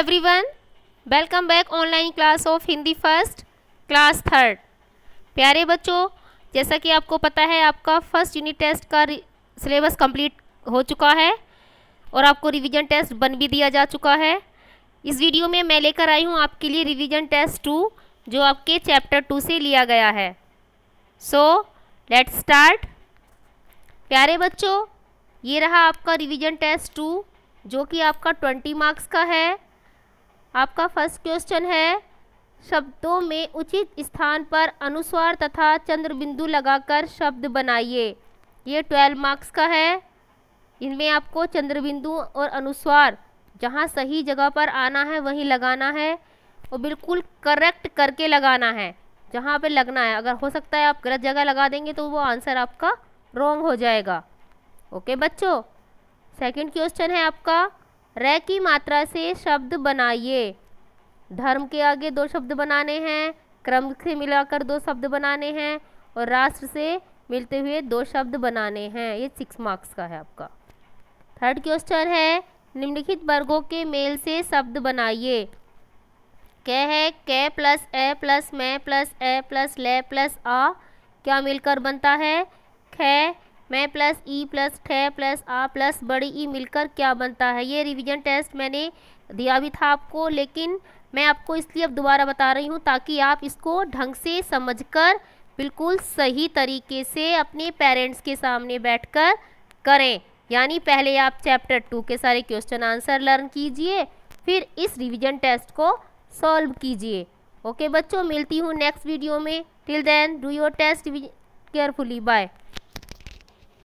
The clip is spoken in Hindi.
everyone welcome back online class of Hindi first class third प्यारे बच्चों जैसा कि आपको पता है आपका फर्स्ट यूनिट टेस्ट का सिलेबस कंप्लीट हो चुका है और आपको रिवीजन टेस्ट बन भी दिया जा चुका है इस वीडियो में मैं लेकर आई हूँ आपके लिए रिवीजन टेस्ट टू जो आपके चैप्टर टू से लिया गया है सो लेट स्टार्ट प्यारे बच्चों ये रहा आपका रिविज़न टेस्ट टू जो कि आपका ट्वेंटी मार्क्स का है आपका फर्स्ट क्वेश्चन है शब्दों में उचित स्थान पर अनुस्वार तथा चंद्रबिंदु लगाकर शब्द बनाइए ये ट्वेल्व मार्क्स का है इनमें आपको चंद्रबिंदु और अनुस्वार जहाँ सही जगह पर आना है वहीं लगाना है और बिल्कुल करेक्ट करके लगाना है जहाँ पे लगना है अगर हो सकता है आप गलत जगह लगा देंगे तो वो आंसर आपका रॉन्ग हो जाएगा ओके बच्चों सेकंड क्वेश्चन है आपका र की मात्रा से शब्द बनाइए धर्म के आगे दो शब्द बनाने हैं क्रम से मिलाकर दो शब्द बनाने हैं और राष्ट्र से मिलते हुए दो शब्द बनाने हैं ये सिक्स मार्क्स का है आपका थर्ड क्वेश्चन है निम्नलिखित वर्गों के मेल से शब्द बनाइए क्या है कै प्लस ए प्लस मै प्लस ए प्लस ले प्लस आ क्या मिलकर बनता है ख मैं प्लस ई प्लस ठ प्लस आ प्लस बड़ी ई e मिलकर क्या बनता है ये रिवीजन टेस्ट मैंने दिया भी था आपको लेकिन मैं आपको इसलिए अब दोबारा बता रही हूँ ताकि आप इसको ढंग से समझकर बिल्कुल सही तरीके से अपने पेरेंट्स के सामने बैठकर करें यानी पहले आप चैप्टर टू के सारे क्वेश्चन आंसर लर्न कीजिए फिर इस रिवीजन टेस्ट को सॉल्व कीजिए ओके बच्चों मिलती हूँ नेक्स्ट वीडियो में till then do your test carefully bye